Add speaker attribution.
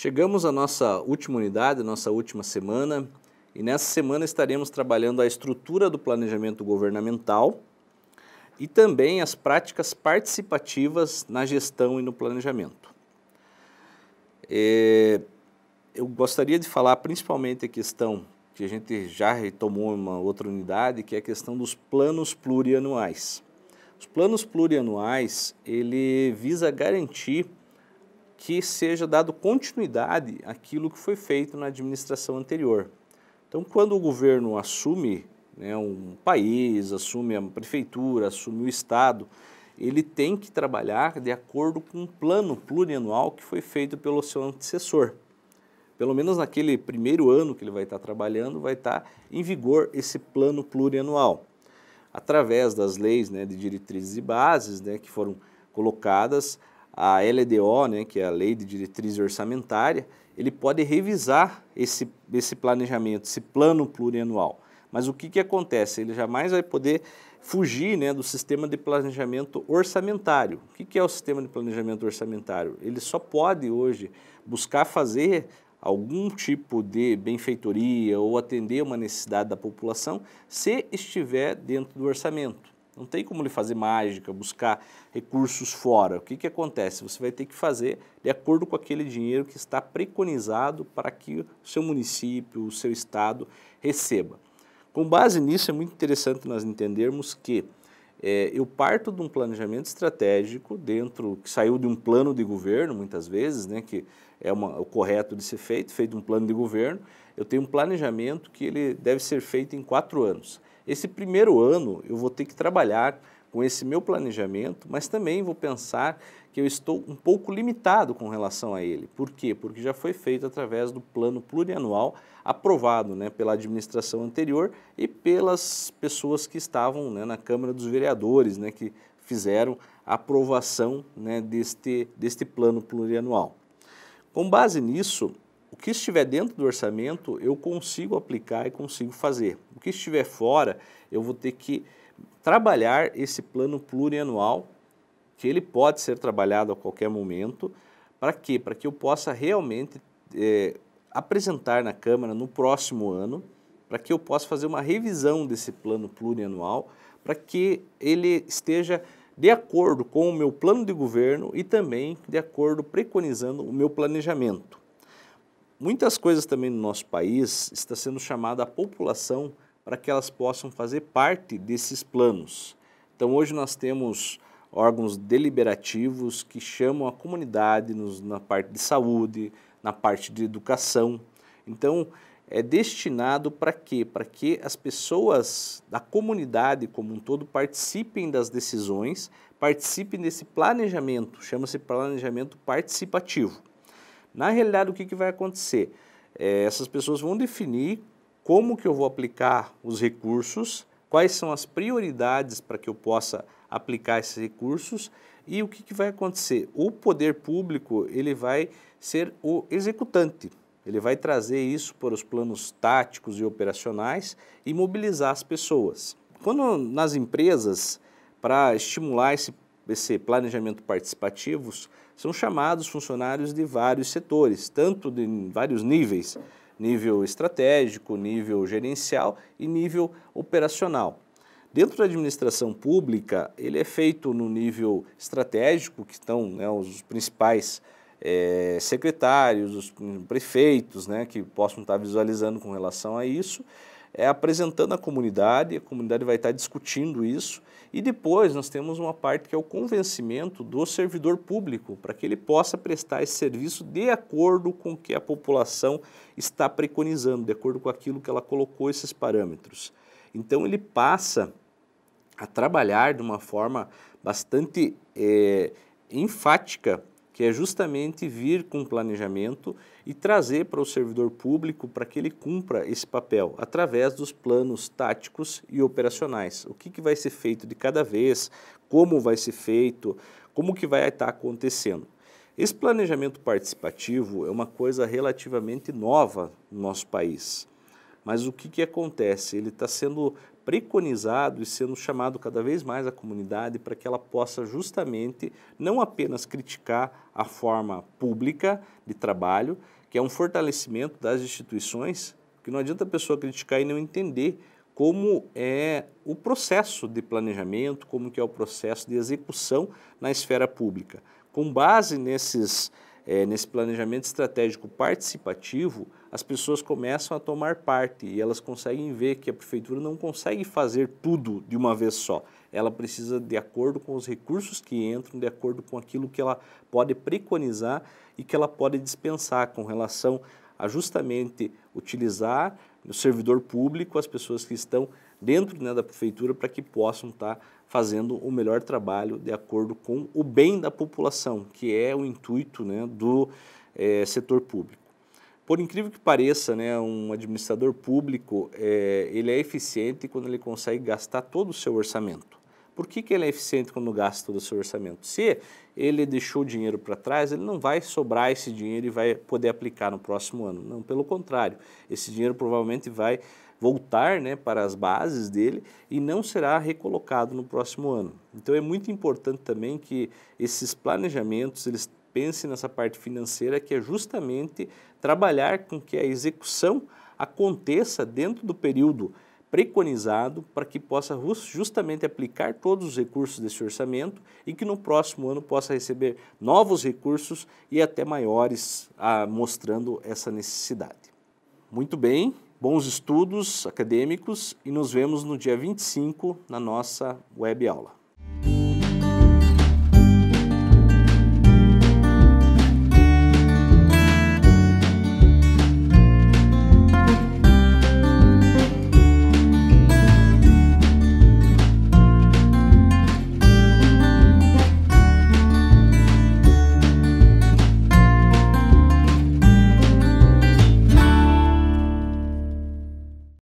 Speaker 1: Chegamos à nossa última unidade, nossa última semana, e nessa semana estaremos trabalhando a estrutura do planejamento governamental e também as práticas participativas na gestão e no planejamento. É, eu gostaria de falar principalmente a questão que a gente já retomou em uma outra unidade, que é a questão dos planos plurianuais. Os planos plurianuais, ele visa garantir que seja dado continuidade àquilo que foi feito na administração anterior. Então, quando o governo assume né, um país, assume a prefeitura, assume o Estado, ele tem que trabalhar de acordo com um plano plurianual que foi feito pelo seu antecessor. Pelo menos naquele primeiro ano que ele vai estar trabalhando, vai estar em vigor esse plano plurianual. Através das leis né, de diretrizes e bases né, que foram colocadas, a LDO, né, que é a Lei de Diretriz Orçamentária, ele pode revisar esse, esse planejamento, esse plano plurianual. Mas o que, que acontece? Ele jamais vai poder fugir né, do sistema de planejamento orçamentário. O que, que é o sistema de planejamento orçamentário? Ele só pode hoje buscar fazer algum tipo de benfeitoria ou atender uma necessidade da população se estiver dentro do orçamento. Não tem como ele fazer mágica, buscar recursos fora. O que, que acontece? Você vai ter que fazer de acordo com aquele dinheiro que está preconizado para que o seu município, o seu estado receba. Com base nisso, é muito interessante nós entendermos que é, eu parto de um planejamento estratégico dentro que saiu de um plano de governo muitas vezes, né, que é uma, o correto de ser feito, feito um plano de governo. Eu tenho um planejamento que ele deve ser feito em quatro anos. Esse primeiro ano eu vou ter que trabalhar com esse meu planejamento, mas também vou pensar que eu estou um pouco limitado com relação a ele. Por quê? Porque já foi feito através do plano plurianual aprovado né, pela administração anterior e pelas pessoas que estavam né, na Câmara dos Vereadores, né, que fizeram a aprovação né, deste, deste plano plurianual. Com base nisso, o que estiver dentro do orçamento eu consigo aplicar e consigo fazer que estiver fora, eu vou ter que trabalhar esse plano plurianual, que ele pode ser trabalhado a qualquer momento, para quê? Para que eu possa realmente é, apresentar na Câmara no próximo ano, para que eu possa fazer uma revisão desse plano plurianual, para que ele esteja de acordo com o meu plano de governo e também de acordo preconizando o meu planejamento. Muitas coisas também no nosso país está sendo chamada a população para que elas possam fazer parte desses planos. Então, hoje nós temos órgãos deliberativos que chamam a comunidade nos, na parte de saúde, na parte de educação. Então, é destinado para quê? Para que as pessoas da comunidade como um todo participem das decisões, participem desse planejamento, chama-se planejamento participativo. Na realidade, o que, que vai acontecer? É, essas pessoas vão definir como que eu vou aplicar os recursos, quais são as prioridades para que eu possa aplicar esses recursos e o que, que vai acontecer? O poder público ele vai ser o executante, ele vai trazer isso para os planos táticos e operacionais e mobilizar as pessoas. Quando nas empresas, para estimular esse, esse planejamento participativo, são chamados funcionários de vários setores, tanto de vários níveis, nível estratégico, nível gerencial e nível operacional. Dentro da administração pública, ele é feito no nível estratégico, que estão né, os principais é, secretários, os prefeitos, né, que possam estar visualizando com relação a isso é, apresentando à comunidade, a comunidade vai estar discutindo isso, e depois nós temos uma parte que é o convencimento do servidor público, para que ele possa prestar esse serviço de acordo com o que a população está preconizando, de acordo com aquilo que ela colocou esses parâmetros. Então ele passa a trabalhar de uma forma bastante é, enfática que é justamente vir com planejamento e trazer para o servidor público para que ele cumpra esse papel através dos planos táticos e operacionais. O que, que vai ser feito de cada vez, como vai ser feito, como que vai estar acontecendo. Esse planejamento participativo é uma coisa relativamente nova no nosso país. Mas o que, que acontece? Ele está sendo preconizado e sendo chamado cada vez mais a comunidade para que ela possa justamente não apenas criticar a forma pública de trabalho, que é um fortalecimento das instituições, que não adianta a pessoa criticar e não entender como é o processo de planejamento, como que é o processo de execução na esfera pública. Com base nesses é, nesse planejamento estratégico participativo, as pessoas começam a tomar parte e elas conseguem ver que a prefeitura não consegue fazer tudo de uma vez só. Ela precisa, de acordo com os recursos que entram, de acordo com aquilo que ela pode preconizar e que ela pode dispensar com relação a justamente utilizar o servidor público, as pessoas que estão dentro né, da prefeitura, para que possam estar. Tá fazendo o melhor trabalho de acordo com o bem da população, que é o intuito né, do é, setor público. Por incrível que pareça, né, um administrador público é, ele é eficiente quando ele consegue gastar todo o seu orçamento. Por que, que ele é eficiente quando gasta todo o seu orçamento? Se ele deixou o dinheiro para trás, ele não vai sobrar esse dinheiro e vai poder aplicar no próximo ano. Não, pelo contrário, esse dinheiro provavelmente vai voltar né, para as bases dele e não será recolocado no próximo ano. Então é muito importante também que esses planejamentos eles pensem nessa parte financeira que é justamente trabalhar com que a execução aconteça dentro do período preconizado para que possa justamente aplicar todos os recursos desse orçamento e que no próximo ano possa receber novos recursos e até maiores, ah, mostrando essa necessidade. Muito bem, Bons estudos acadêmicos e nos vemos no dia 25 na nossa web aula.